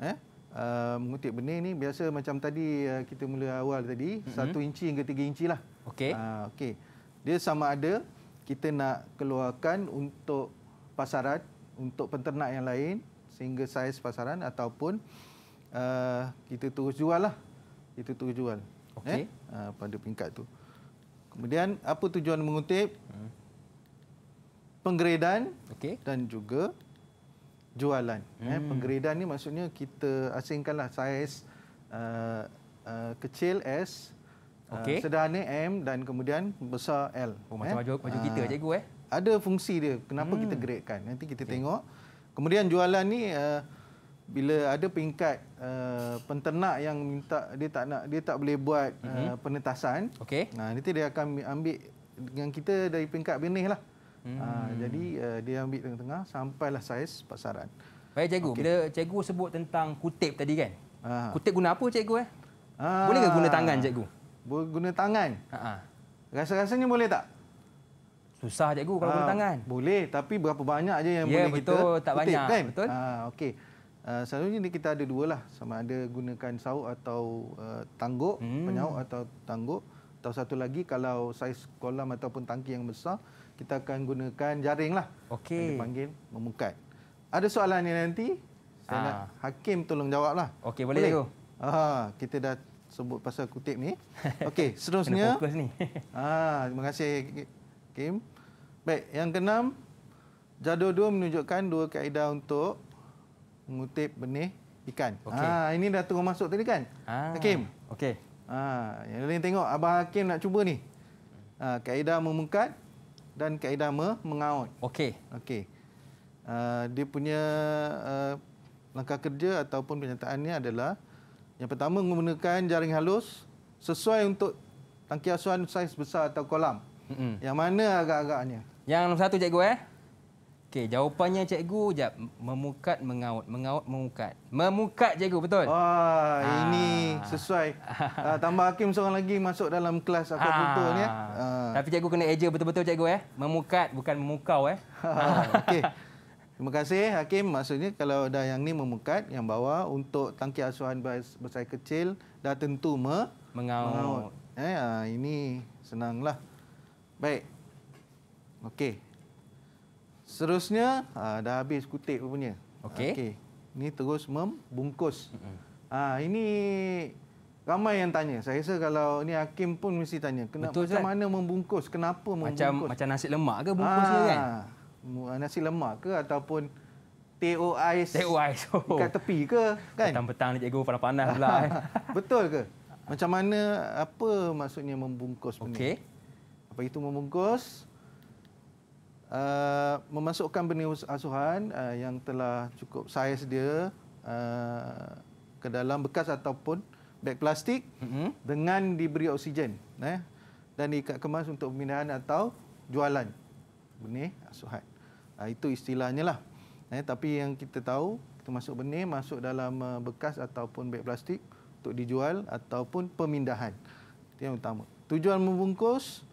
Eh, uh, mengutip benih ni biasa macam tadi uh, kita mula awal tadi, mm-hmm. satu mm -hmm. inci hingga tiga inci lah. Okey, Uh, ah, okay. Dia sama ada kita nak keluarkan untuk pasaran untuk penternak yang lain sehingga saiz pasaran ataupun uh, kita terus jual lah. Kita terus jual okay. eh? uh, pada peringkat tu. Kemudian apa tujuan mengutip? Hmm. Penggeredan okay. dan juga jualan. Eh, hmm. Eh? Penggeredan ni maksudnya kita asingkanlah saiz uh, uh, kecil S, okay. uh, sederhana M dan kemudian besar L. Oh, eh? Macam baju, baju kita uh, cikgu eh? ada fungsi dia kenapa hmm. kita grade kan nanti kita okay. tengok kemudian jualan ni uh, bila ada peringkat uh, penternak yang minta dia tak nak dia tak boleh buat mm -hmm. uh, penetasan Okey. uh, nanti dia akan ambil dengan kita dari peringkat benih lah hmm. uh, jadi uh, dia ambil tengah-tengah sampailah saiz pasaran baik cikgu okay. bila cikgu sebut tentang kutip tadi kan Aha. kutip guna apa cikgu eh? Ah. boleh ke guna tangan cikgu? Guna tangan? Rasa-rasanya boleh tak? Susah cikgu kalau guna ah, tangan. Boleh, tapi berapa banyak aja yang ya, boleh betul, kita? Ya, betul. Tak kutip, banyak. Kan? Betul. Ha, okey. Uh, selalunya ni kita ada dua lah. Sama ada gunakan sauk atau uh, tangguk, hmm. penyauk atau tangguk. Atau satu lagi, kalau saiz kolam ataupun tangki yang besar, kita akan gunakan jaring lah. Okey. Yang dipanggil memukat. Ada soalan ni nanti, saya ha. nak Hakim tolong jawab lah. Okey, boleh, boleh? Ha, Kita dah sebut pasal kutip ni. Okey, seterusnya. Kena ha, terima kasih hakim. Baik, yang keenam, jadual dua menunjukkan dua kaedah untuk mengutip benih ikan. Okay. Ha, ah, ini dah tunggu masuk tadi kan, ah. hakim. Okey. Ha, yang lain tengok, abah hakim nak cuba ni. Ha, kaedah memungkat dan kaedah mengaut. Okey. Okey. Uh, dia punya uh, langkah kerja ataupun pernyataannya adalah yang pertama menggunakan jaring halus sesuai untuk tangki asuhan saiz besar atau kolam. Mm-mm. Yang mana agak-agaknya? Yang nombor satu cikgu eh. okay jawapannya cikgu jap memukat mengaut, mengaut memukat. Memukat cikgu betul. Wah, ah. ini sesuai. ah, tambah hakim seorang lagi masuk dalam kelas aku ah. betul ah. Ya? ni eh. Ah. Tapi cikgu kena eja betul-betul cikgu eh. Memukat bukan memukau eh. Ah, okey. Terima kasih hakim. Maksudnya kalau dah yang ni memukat, yang bawa untuk tangki asuhan besar kecil dah tentu me- mengaut. mengaut. Eh, ah, ini senanglah. Baik. Okey. Seterusnya, uh, dah habis kutip punya. Okey. Okay. Ini terus membungkus. Uh, ini ramai yang tanya. Saya rasa kalau ini Hakim pun mesti tanya. Kena, Betul, macam kan? mana membungkus? Kenapa membungkus? Macam macam nasi lemak ke bungkus ha, ah, dia kan? Nasi lemak ke ataupun teo ais, teo ais. Oh. dekat tepi ke? Kan? Petang-petang ni cikgu panas-panas pula. Eh. Betul ke? Macam mana, apa maksudnya membungkus? Okey apa itu membungkus, Uh, memasukkan benih asuhan uh, yang telah cukup saiz dia uh, ke dalam bekas ataupun bek plastik mm-hmm. dengan diberi oksigen eh, dan diikat kemas untuk pemindahan atau jualan benih asuhan. Uh, itu istilahnya lah. Eh, tapi yang kita tahu, kita masuk benih, masuk dalam uh, bekas ataupun bek plastik untuk dijual ataupun pemindahan. Itu yang utama. Tujuan membungkus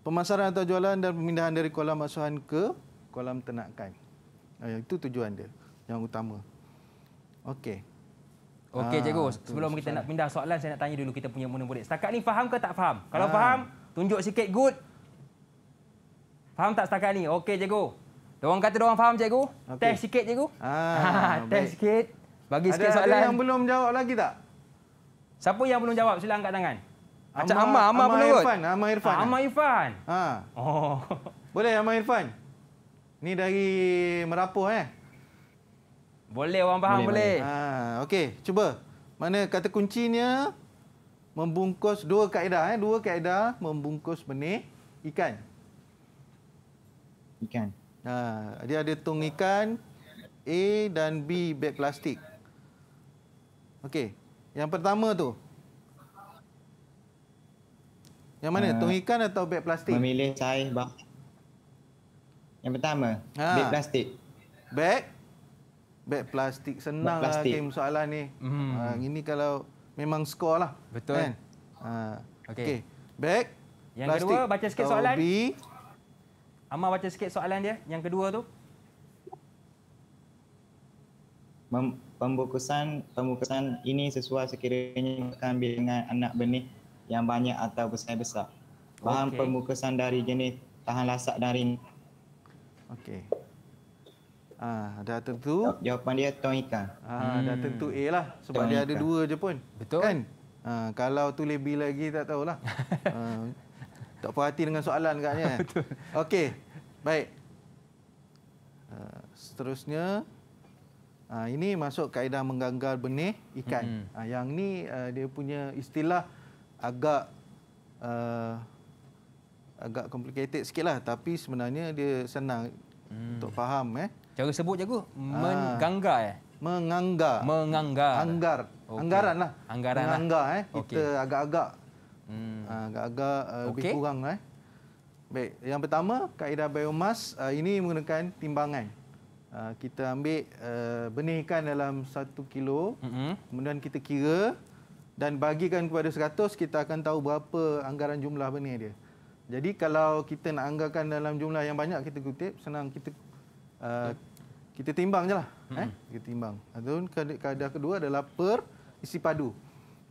pemasaran atau jualan dan pemindahan dari kolam asuhan ke kolam ternakan. Uh, ah, ya, itu tujuan dia yang utama. Okey. Okey ha, cikgu, sebelum kita nak pindah soalan saya nak tanya dulu kita punya murid-murid. Setakat ni faham ke tak faham? Kalau ha. faham, tunjuk sikit good. Faham tak setakat ni? Okey cikgu. Diorang kata diorang faham cikgu. Okay. Test sikit cikgu. Ha, Test sikit. Bagi ada, sikit soalan. Ada yang belum jawab lagi tak? Siapa yang belum jawab? Sila angkat tangan. Macam Amar, Amar, Amar pun Irfan, Irfan. Amar Irfan. Ha, Amar Irfan. Ha. Oh. Boleh Amar Irfan? Ni dari Merapuh eh? Boleh, orang faham boleh. boleh. boleh. Ha, Okey, cuba. Mana kata kuncinya? Membungkus dua kaedah. Eh? Dua kaedah membungkus benih ikan. Ikan. Ha, dia ada tong ikan. A dan B beg plastik. Okey. Yang pertama tu, yang mana? Uh, ah. tong ikan atau beg plastik? Memilih saiz bah. Yang pertama, ha. beg plastik. Beg? Beg plastik. Senang lah game soalan ni. Mm. Ha, ini kalau memang skor lah. Betul. Kan? Ha. Ah. Okay. okay. Beg? Yang plastik. kedua, baca sikit soalan. B. Amar baca sikit soalan dia. Yang kedua tu. Mem pembukusan pembukusan ini sesuai sekiranya akan ambil dengan anak benih yang banyak atau besar-besar. Bahan okay. pemukusan dari jenis tahan lasak dan ring. Okey. Ah, dah tentu. Jawapan dia tong ikan. Ah, hmm. Dah tentu A lah. Sebab tong dia ikan. ada dua je pun. Betul. Kan? Ah, kalau tu lebih lagi tak tahulah. ah, tak perhati dengan soalan katanya. Betul. Okey. Baik. Ah, seterusnya. Ah, ini masuk kaedah mengganggal benih ikan. Hmm. Ah, yang ni ah, dia punya istilah agak uh, agak complicated sikit lah tapi sebenarnya dia senang hmm. untuk faham eh cara sebut cikgu ah. mengganggar eh menganggar menganggar anggar okay. anggaran lah anggaran lah. menganggar lah. eh kita okay. agak-agak hmm. Ah, agak-agak uh, lebih okay. kurang lah, eh baik yang pertama kaedah biomas uh, ini menggunakan timbangan uh, kita ambil uh, benih dalam satu kilo mm-hmm. kemudian kita kira dan bagikan kepada 100 kita akan tahu berapa anggaran jumlah benih dia. Jadi kalau kita nak anggarkan dalam jumlah yang banyak kita kutip senang kita uh, kita timbang jelah hmm. eh kita timbang. Adun keadaan kedua adalah per isi padu.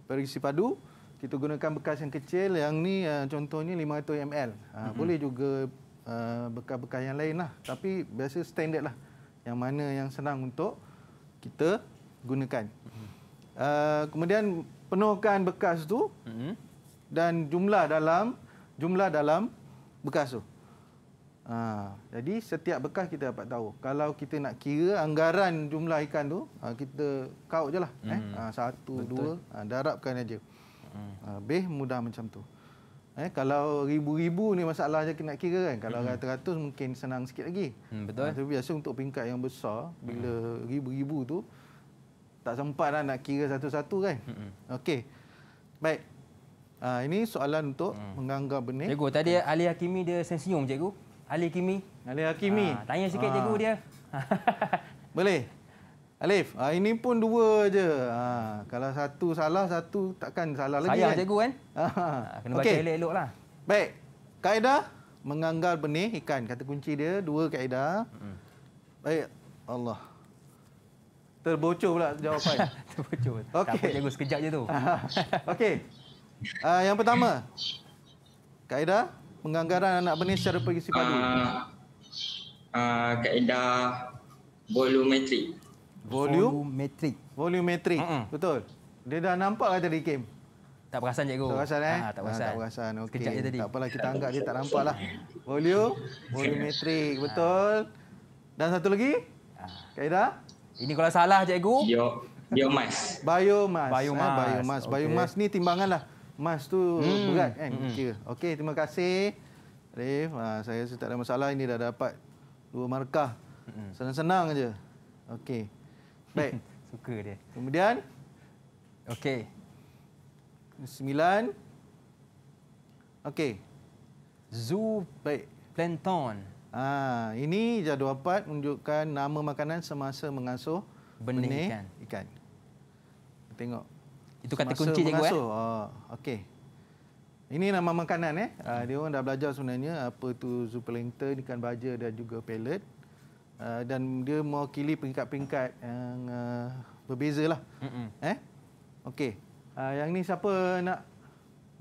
Per isi padu kita gunakan bekas yang kecil yang ni uh, contohnya 500 ml. Uh, hmm. boleh juga uh, bekas-bekas yang lain lah tapi biasa standard lah yang mana yang senang untuk kita gunakan. Hmm. Uh, kemudian penuhkan bekas tu hmm. dan jumlah dalam jumlah dalam bekas tu. Ha, jadi setiap bekas kita dapat tahu. Kalau kita nak kira anggaran jumlah ikan tu, ha, kita kaut je lah. Eh. Hmm. Eh. Ha, satu, Betul. dua, ha, darabkan aja. Hmm. Ha, Beh mudah macam tu. Eh, kalau ribu-ribu ni masalah je nak kira kan. Kalau hmm. ratus-ratus mungkin senang sikit lagi. Hmm, betul. Ha, tapi biasa untuk peringkat yang besar, bila hmm. ribu-ribu hmm. tu, tak sempat lah nak kira satu-satu kan. Hmm. Okey. Baik. Ha, ini soalan untuk hmm. menganggar benih. Cikgu, tadi okay. Ali Hakimi dia senyum, cikgu. Ali Hakimi. Ali Hakimi. Ha, tanya sikit, ha. cikgu dia. Boleh? Alif, ha, ini pun dua je. Ha, kalau satu salah, satu takkan salah Sayang lagi kan? Sayang, cikgu kan? Ha. Ha, kena okay. baca elok-elok lah. Baik. Kaedah menganggar benih ikan. Kata kunci dia, dua kaedah. Hmm. Baik. Allah. Terbocor pula jawapan. Terbocor. Okay. Tak apa, cikgu. Sekejap je tu. Okey. Uh, yang pertama. Kaedah penganggaran anak benih secara perisi padu. Uh, uh, kaedah volumetrik. Volume? Volumetrik. Volumetrik. Mm -mm. Betul. Dia dah nampak lah tadi, Kim? Tak perasan, cikgu. Tak perasan, eh? Ha, tak perasan. Ha, tak perasan. Okay. Sekejap je tadi. Tak apalah, kita anggap dia tak nampak lah. Volume? Volumetrik. Betul. Dan satu lagi? Kaedah? Kaedah? Ini kalau salah cikgu. Yo biomas. Biomas. Biomas. Eh, biomas. Okay. Biomas ni timbangan lah. Mas tu hmm. berat kan hmm. kira. Okey, terima kasih. Rif, ha, saya rasa tak ada masalah ini dah dapat dua markah. Hmm. Senang-senang aja. Okey. Baik, suka dia. Kemudian okey. sembilan. Okey. Zoo Baik. Planton. Ha, ini jadual part menunjukkan nama makanan semasa mengasuh benih, benih ikan. ikan. Tengok. Itu kata semasa kunci cikgu. Eh? Ha, Okey. Ini nama makanan. Eh. Ha, dia orang dah belajar sebenarnya apa itu zooplankton, ikan baja dan juga pellet. Ha, dan dia mewakili peringkat-peringkat yang uh, berbeza. Lah. Eh? Okey. Ha, yang ni siapa nak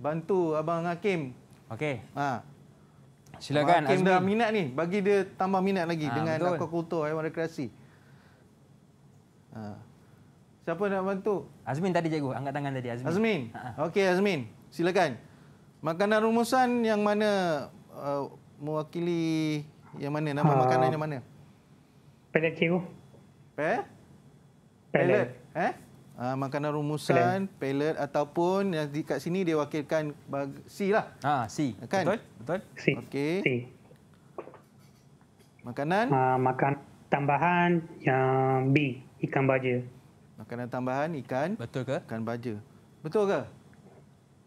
bantu Abang Hakim? Okey. Okey. Silakan Hakim Azmi. dah minat ni bagi dia tambah minat lagi ha, dengan aquaculture haiwan eh, rekreasi. Ha. Siapa nak bantu? Azmin tadi cikgu angkat tangan tadi Azmin. Azmin. Ha, ha. Okey Azmin, silakan. Makanan rumusan yang mana uh, mewakili yang mana nama ha. makanan yang mana? Pelet cikgu. Pe? Pelet. Pelet. Eh? uh, makanan rumusan, Plan. pallet ataupun yang di kat sini dia wakilkan bag C lah. Ha, C. Kan? Betul? Betul? C. Okey. C. Makanan? Uh, makan tambahan yang B, ikan baja. Makanan tambahan ikan. Betul ke? Ikan baja. Betul ke?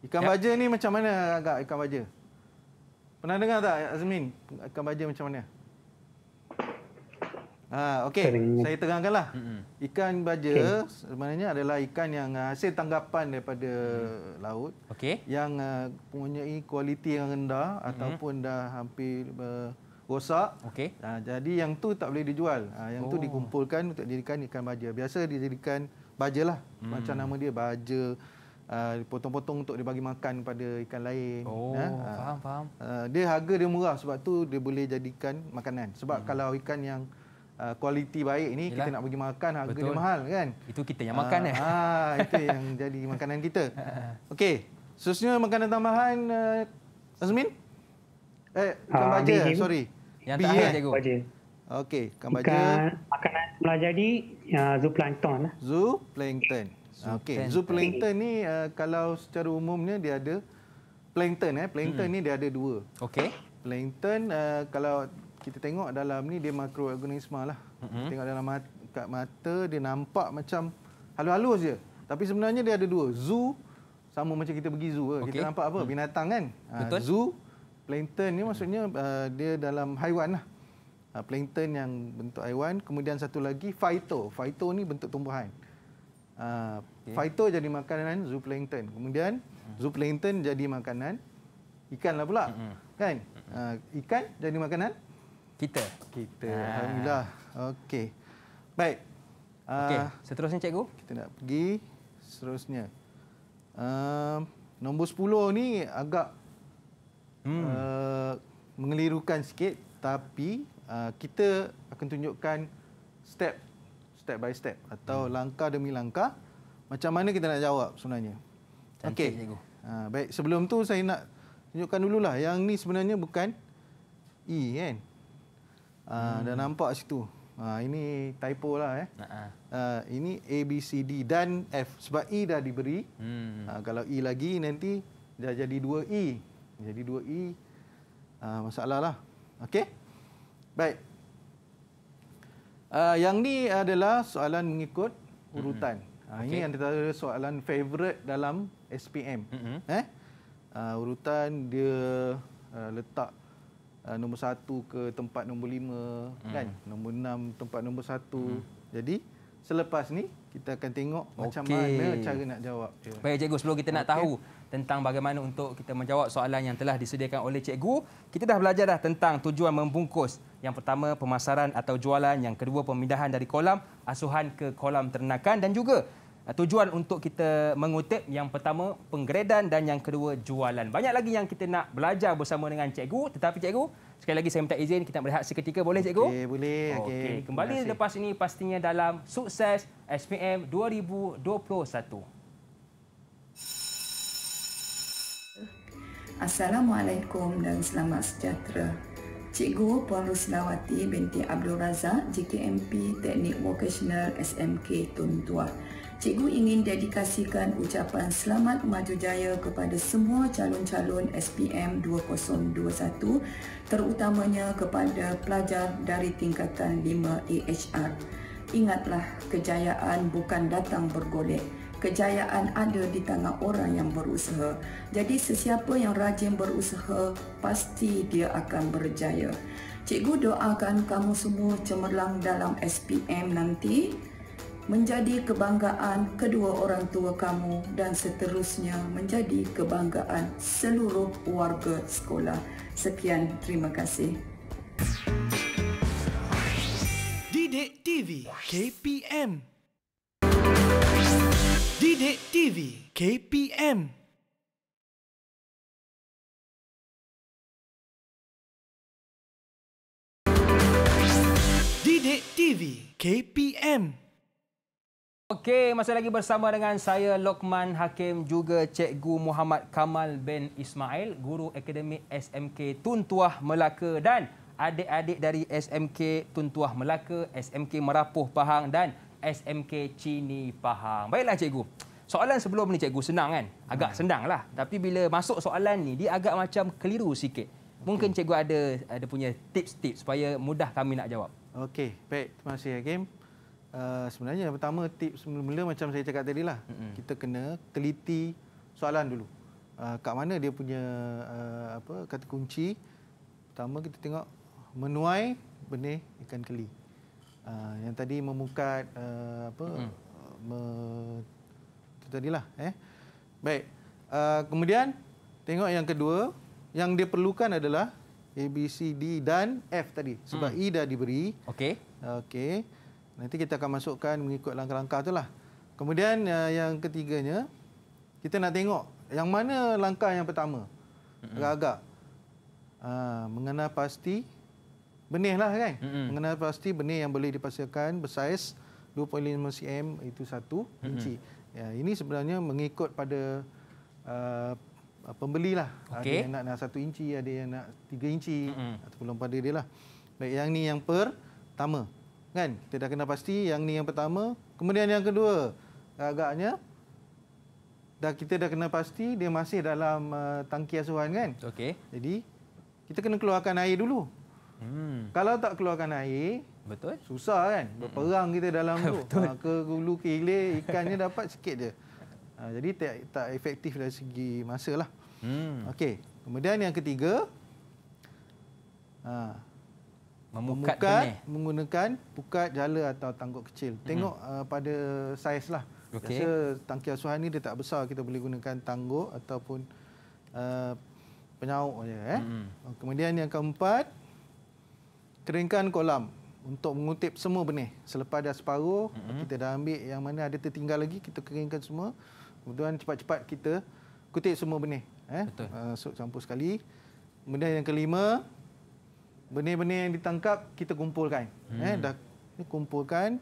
Ikan ya. baja ni macam mana agak ikan baja? Pernah dengar tak Azmin? Ikan baja macam mana? Ha, okey, saya terangkanlah. Mm-hmm. Ikan baja okay. sebenarnya adalah ikan yang ah, hasil tanggapan daripada mm laut. Okey. Yang ah, punya uh, kualiti yang rendah mm-hmm. ataupun dah hampir uh, rosak. Okey. Uh, jadi yang tu tak boleh dijual. Uh, yang oh. tu dikumpulkan untuk dijadikan ikan baja. Biasa dijadikan bajalah. Mm. Macam nama dia baja. Uh, potong-potong untuk dia bagi makan pada ikan lain. Oh, ya? faham, faham. Uh, dia harga dia murah sebab tu dia boleh jadikan makanan. Sebab mm. kalau ikan yang kualiti uh, baik ini Yalah. kita nak pergi makan harga Betul. dia mahal kan. Itu kita yang makan uh, eh. Ah itu yang jadi makanan kita. Okey. Seterusnya makanan tambahan uh, Azmin? Eh Kang uh, ah, Baja, sorry. Yang bihim. tak ada cikgu. Okey, Kang Baja. Makanan pula jadi uh, zooplankton. Eh. Zooplankton. Okey, zooplankton ni uh, kalau secara umumnya dia ada plankton eh, plankton hmm. ni dia ada dua. Okey. Plankton uh, kalau kita tengok dalam ni dia makroorganisma lah. Mm-hmm. Tengok dalam mat, kat mata dia nampak macam halus-halus je. Tapi sebenarnya dia ada dua. Zoo sama macam kita pergi zoo. Okay. Kita nampak apa? Mm. Binatang kan? Ha, Betul. Uh, zoo, plankton ni maksudnya uh, dia dalam haiwan lah. Uh, plankton yang bentuk haiwan. Kemudian satu lagi phyto. Phyto ni bentuk tumbuhan. Uh, ha, okay. Phyto jadi makanan zoo plankton. Kemudian mm. zoo plankton jadi makanan ikan lah pula. Mm-hmm. Kan? Uh, ikan jadi makanan kita. Kita. Ha. Alhamdulillah. Okey. Baik. Okey. Ah, seterusnya cikgu. Kita nak pergi seterusnya. Uh, nombor 10 ni agak hmm. uh, mengelirukan sikit tapi uh, kita akan tunjukkan step step by step atau hmm. langkah demi langkah macam mana kita nak jawab sebenarnya. Okey. Uh, baik, sebelum tu saya nak tunjukkan dululah yang ni sebenarnya bukan E kan. Ha, hmm. Dah nampak situ. Ha, ini typo lah. Eh. Ha, ha. Ah, ini A, B, C, D dan F. Sebab E dah diberi. Hmm. Ha, kalau E lagi nanti dah jadi 2E. Jadi 2E ha, masalah lah. Okey? Baik. Uh, yang ni adalah soalan mengikut hmm. urutan. Mm-hmm. Uh, ini okay. antara soalan favorite dalam SPM. Mm-hmm. Eh? Uh, urutan dia uh, letak uh, nombor satu ke tempat nombor lima hmm. kan nombor enam tempat nombor satu hmm. jadi selepas ni kita akan tengok okay. macam mana cara nak jawab dia. baik cikgu sebelum kita okay. nak tahu tentang bagaimana untuk kita menjawab soalan yang telah disediakan oleh cikgu kita dah belajar dah tentang tujuan membungkus yang pertama pemasaran atau jualan yang kedua pemindahan dari kolam asuhan ke kolam ternakan dan juga Eh, tujuan untuk kita mengutip yang pertama penggeredan dan yang kedua jualan. Banyak lagi yang kita nak belajar bersama dengan cikgu tetapi cikgu sekali lagi saya minta izin kita berehat seketika boleh cikgu? Okey boleh. Okey okay. kembali lepas ini pastinya dalam sukses SPM 2021. Assalamualaikum dan selamat sejahtera. Cikgu Puan Ruslawati binti Abdul Razak JKMP Teknik Vocational SMK Tun Tuah cikgu ingin dedikasikan ucapan selamat maju jaya kepada semua calon-calon SPM 2021 terutamanya kepada pelajar dari tingkatan 5 AHR. Ingatlah, kejayaan bukan datang bergolek. Kejayaan ada di tangan orang yang berusaha. Jadi sesiapa yang rajin berusaha, pasti dia akan berjaya. Cikgu doakan kamu semua cemerlang dalam SPM nanti menjadi kebanggaan kedua orang tua kamu dan seterusnya menjadi kebanggaan seluruh warga sekolah. Sekian, terima kasih. Didik TV KPM Didik TV KPM Didik TV KPM Okey, masih lagi bersama dengan saya Lokman Hakim juga Cikgu Muhammad Kamal bin Ismail, guru akademik SMK Tun Tuah Melaka dan adik-adik dari SMK Tun Tuah Melaka, SMK Merapuh Pahang dan SMK Cini Pahang. Baiklah cikgu. Soalan sebelum ni cikgu senang kan? Agak hmm. lah. Tapi bila masuk soalan ni dia agak macam keliru sikit. Mungkin cikgu ada ada punya tips-tips supaya mudah kami nak jawab. Okey, baik. Terima kasih Hakim. Ya, Uh, sebenarnya yang pertama tips mula-mula macam saya cakap tadi lah. Mm-hmm. Kita kena teliti soalan dulu. Uh, kat mana dia punya uh, apa kata kunci. Pertama kita tengok menuai benih ikan keli. Uh, yang tadi memukat uh, apa mm-hmm. me, itu tadilah eh. Baik. Uh, kemudian tengok yang kedua yang dia perlukan adalah A B C D dan F tadi. Sebab mm. E dah diberi. Okey. Okey. Nanti kita akan masukkan mengikut langkah-langkah itulah. Kemudian eh, yang ketiganya, kita nak tengok yang mana langkah yang pertama. Agak-agak. Ah, mengenal pasti lah kan? Mengenal pasti benih yang boleh dipasarkan bersaiz 2.5 cm itu satu inci. Ya, ini sebenarnya mengikut pada uh, lah. Okay. Ada yang nak, nak satu inci, ada yang nak tiga inci. Mm -hmm. Ataupun pada dia lah. yang ni yang pertama kan kita dah kena pasti yang ni yang pertama kemudian yang kedua agaknya dah kita dah kena pasti dia masih dalam uh, tangki asuhan kan okey jadi kita kena keluarkan air dulu hmm. kalau tak keluarkan air betul susah kan hmm. berperang hmm. kita dalam tu betul. Ha, ke hulu ke hilir ikannya dapat sikit je ha, jadi tak tak efektif dari segi masalah hmm okey kemudian yang ketiga ha memukat, memukat menggunakan pukat jala atau tanggut kecil. Tengok mm. uh, pada saiz lah. Okay. Biasa tangki asuhan ni dia tak besar. Kita boleh gunakan tangguk ataupun uh, penyauk je. Eh. Mm. Kemudian yang keempat, keringkan kolam untuk mengutip semua benih. Selepas dah separuh, mm. kita dah ambil yang mana ada tertinggal lagi, kita keringkan semua. Kemudian cepat-cepat kita kutip semua benih. Eh. Betul. Uh, so, campur sekali. Kemudian yang kelima, benih-benih yang ditangkap kita kumpulkan eh, hmm. eh dah kumpulkan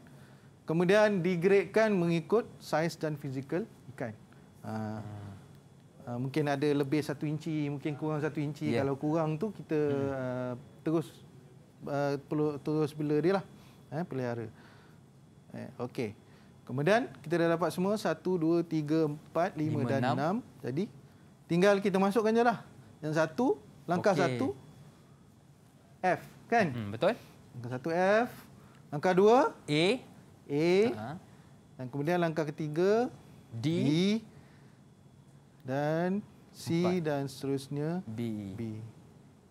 kemudian digradekan mengikut saiz dan fizikal ikan ha. Ha, mungkin ada lebih satu inci mungkin kurang satu inci yeah. kalau kurang tu kita hmm. uh, terus uh, terus bila dia lah eh pelihara eh okey kemudian kita dah dapat semua 1 2 3 4 5, dan 6. 6 jadi tinggal kita masukkan je lah yang satu langkah okay. satu F kan? Hmm, betul. Langkah satu F. Langkah dua A. A. Ha. Dan kemudian langkah ketiga D. B. Dan C Empat. dan seterusnya B. B.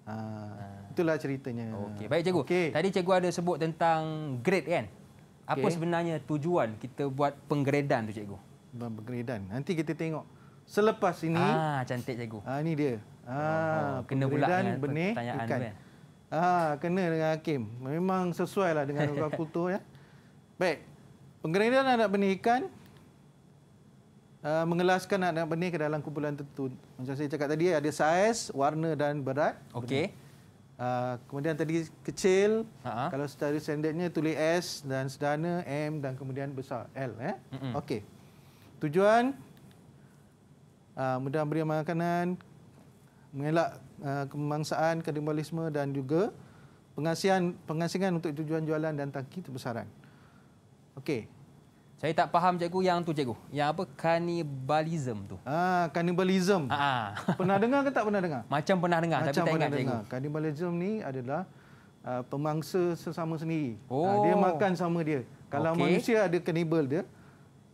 Ha. ha. Itulah ceritanya. Okey, baik cikgu. Okay. Tadi cikgu ada sebut tentang grade kan? Apa okay. sebenarnya tujuan kita buat penggradan tu cikgu? Buat penggradan. Nanti kita tengok selepas ini. Ah, cantik cikgu. Ah, ini dia. Ah, ha, oh, kena pula dengan pertanyaan ikan. Kan? Ah, kena dengan hakim. Memang sesuai lah dengan ugal kultur ya. Baik. Pengeringan anak benih ikan uh, mengelaskan anak benih ke dalam kumpulan tertentu. Macam saya cakap tadi ada saiz, warna dan berat. Okey. Uh, kemudian tadi kecil, uh-huh. kalau secara standardnya tulis S dan sederhana M dan kemudian besar L. Eh? Okey. Tujuan uh, mudah beri makanan, mengelak Eh, Kemangsaan, kadimbalisme dan juga pengasihan pengasingan untuk tujuan jualan dan tangki terbesaran. Okey. Saya tak faham cikgu yang tu cikgu. Yang apa kanibalisme tu? Ah, kanibalisme. Ha. Ah, ah. Pernah dengar ke tak pernah dengar? Macam pernah dengar Macam tapi pernah tak ingat dengar. cikgu. Kanibalisme ni adalah uh, pemangsa sesama sendiri. Oh. Uh, dia makan sama dia. Kalau okay. manusia ada kanibal dia,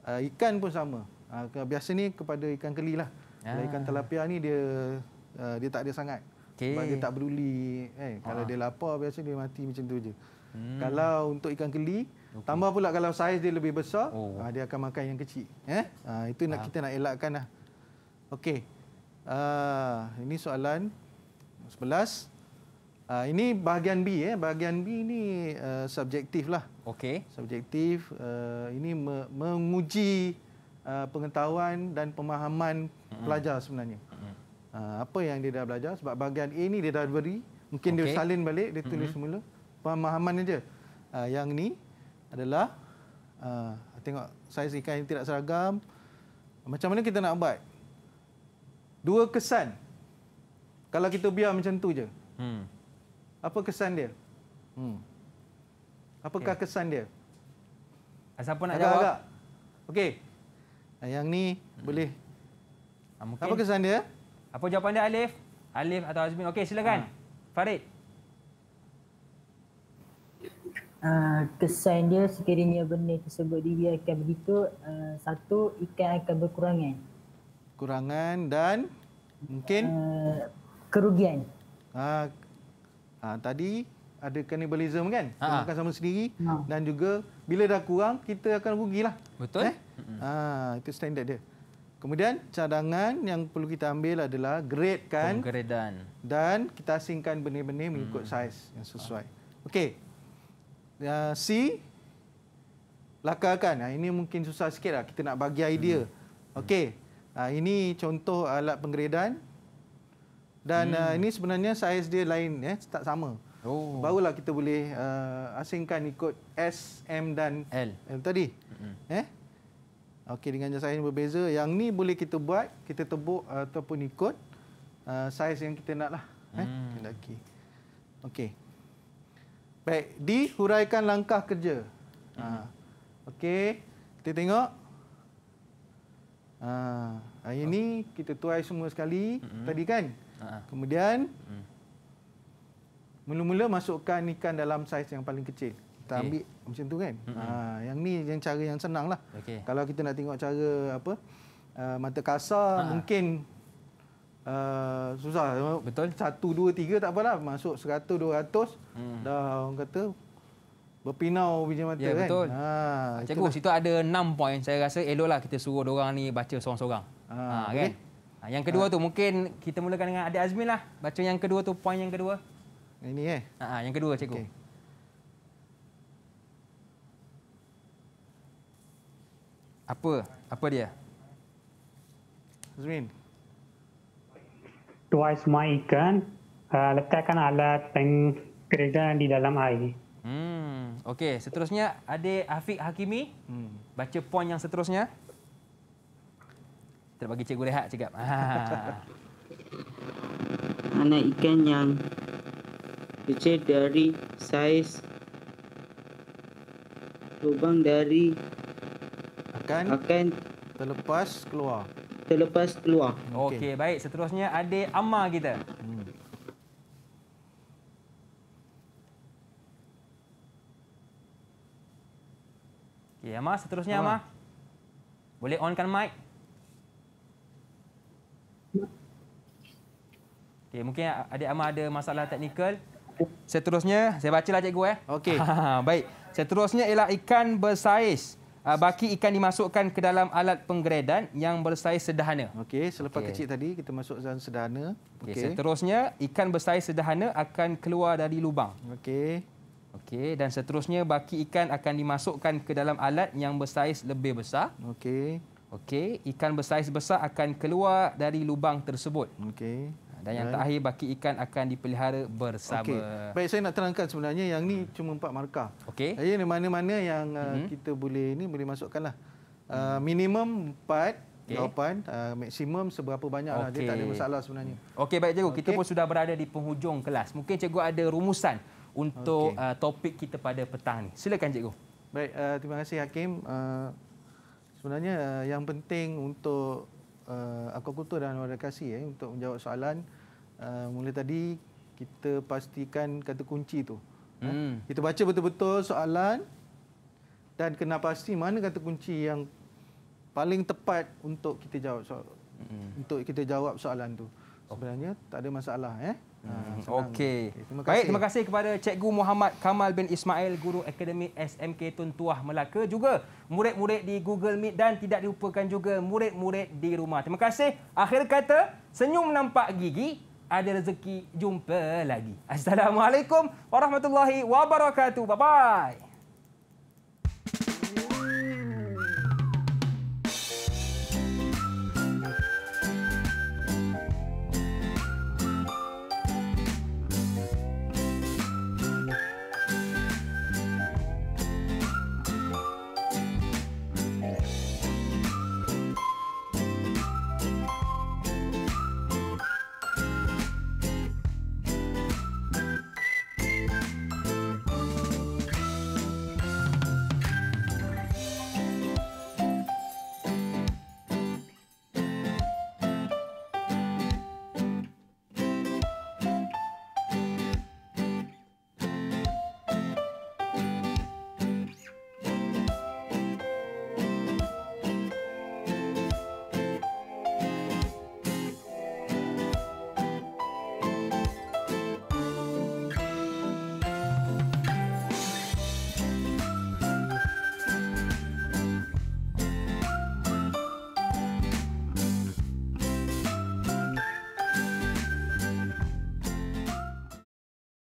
uh, ikan pun sama. Uh, biasa ni kepada ikan keli lah. Ah. Ikan telapia ni dia uh, dia tak ada sangat okay. sebab dia tak beruli, eh ha. kalau ah. dia lapar biasa dia mati macam tu je hmm. kalau untuk ikan keli okay. tambah pula kalau saiz dia lebih besar oh. uh, dia akan makan yang kecil eh uh, itu nak kita nak elakkan lah. okey uh, ini soalan 11 uh, ini bahagian B eh bahagian B ni uh, subjektif lah okey subjektif uh, ini me- menguji Uh, pengetahuan dan pemahaman mm-hmm. pelajar sebenarnya. mm Ah, apa yang dia dah belajar sebab bahagian A ni dia dah beri mungkin okay. dia salin balik dia tulis mm-hmm. semula pemahaman aja uh, yang ni adalah uh, tengok saiz ikan yang tidak seragam macam mana kita nak buat dua kesan kalau kita biar macam tu je hmm. apa kesan dia hmm. apakah okay. kesan dia siapa nak agak, jawab agak. okey yang ni hmm. boleh ah, Mungkin. apa kesan dia apa jawapan dia Alif? Alif atau Azmin? Okey, silakan. Ha. Farid. Uh, kesan dia sekiranya benih tersebut dibiarkan begitu, uh, satu ikan akan berkurangan. Kurangan dan mungkin uh, kerugian. uh, uh, tadi ada kanibalisme kan? Ha. Makan sama sendiri ha. dan juga bila dah kurang kita akan rugilah. Betul? Eh? Ah, eh? uh, itu standard dia. Kemudian cadangan yang perlu kita ambil adalah grade kan Pengkeredan. dan kita asingkan benih-benih mengikut hmm. saiz yang sesuai. Okey. Uh, C lakarkan. Uh, ini mungkin susah sikitlah kita nak bagi idea. Hmm. Okey. Uh, ini contoh alat pengkeredan. Dan ha, hmm. uh, ini sebenarnya saiz dia lain ya, eh, tak sama. Oh. Barulah kita boleh uh, asingkan ikut S, M dan L. L tadi. Hmm. Eh? Okey dengan jasa yang berbeza. Yang ni boleh kita buat, kita tebuk ataupun ikut uh, saiz yang kita nak lah. Eh? Hmm. Eh, okay. Okey. Baik, dihuraikan langkah kerja. Hmm. Ha. Okey, kita tengok. Ah, ha. Yang ini kita tuai semua sekali hmm. tadi kan? Ha, ha. Kemudian, hmm. mula-mula masukkan ikan dalam saiz yang paling kecil kita ambil macam tu kan. Mm-hmm. Ha, yang ni yang cara yang senang lah. Okay. Kalau kita nak tengok cara apa uh, mata kasar ha. mungkin uh, susah. Betul. Satu, dua, tiga tak apalah. Masuk seratus, dua ratus. Hmm. Dah orang kata berpinau biji mata ya, kan. Betul. Ha, Cikgu, situ ada enam poin. Saya rasa eloklah kita suruh orang ni baca seorang-seorang. Ha, ha, kan? Okay. yang kedua ha. tu mungkin kita mulakan dengan Adik Azmin lah. Baca yang kedua tu, poin yang kedua. Ini eh. Ha, ha, yang kedua cikgu. Okay. Apa? Apa dia? Azmin. Tuai semua ikan, uh, letakkan alat peng kereta di dalam air. Hmm. Okey, seterusnya ada Afiq Hakimi. Hmm. Baca poin yang seterusnya. Kita bagi cikgu rehat cakap. Ah. Anak ikan yang kecil dari saiz lubang dari akan akan terlepas keluar. Terlepas keluar. Okey, okay, baik. Seterusnya adik Amma kita. Hmm. Okey, Amma, seterusnya Amma. Amma. Boleh kan mic. Okey, mungkin ada Amma ada masalah teknikal. Seterusnya, saya bacalah cikgu eh. Okey. baik. Seterusnya ialah ikan bersaiz uh, baki ikan dimasukkan ke dalam alat penggeredan yang bersaiz sederhana. Okey, selepas okay. kecil tadi kita masuk dalam sederhana. Okey, okay. seterusnya ikan bersaiz sederhana akan keluar dari lubang. Okey. Okey, dan seterusnya baki ikan akan dimasukkan ke dalam alat yang bersaiz lebih besar. Okey. Okey, ikan bersaiz besar akan keluar dari lubang tersebut. Okey. Dan yang terakhir baki ikan akan dipelihara bersama. Okay. Baik saya nak terangkan sebenarnya yang ni hmm. cuma empat markah. Okey. ni mana-mana yang uh, hmm. kita boleh ini boleh masukkanlah. Uh, minimum empat okay. jawapan, uh, maksimum seberapa banyak okay. lah. Dia tak ada masalah sebenarnya. Okey baik cikgu, okay. kita pun sudah berada di penghujung kelas. Mungkin cikgu ada rumusan untuk okay. uh, topik kita pada petang ni. Silakan cikgu. Baik, uh, terima kasih Hakim. Uh, sebenarnya uh, yang penting untuk uh, akuakultur dan warna kasih eh, untuk menjawab soalan, hmm. Ah, mula tadi kita pastikan kata kunci tu. Eh, hmm. Ha? Kita baca betul-betul soalan dan kena pasti mana kata kunci yang paling tepat untuk kita jawab so hmm. untuk kita jawab soalan tu. Sebenarnya tak ada masalah eh. Ah, hmm. Okey. Okay, Baik, terima kasih kepada Cikgu Muhammad Kamal bin Ismail, Guru Akademi SMK Tun Tuah Melaka juga murid-murid di Google Meet dan tidak dilupakan juga murid-murid di rumah. Terima kasih. Akhir kata, senyum nampak gigi, ada rezeki jumpa lagi. Assalamualaikum warahmatullahi wabarakatuh. Bye bye.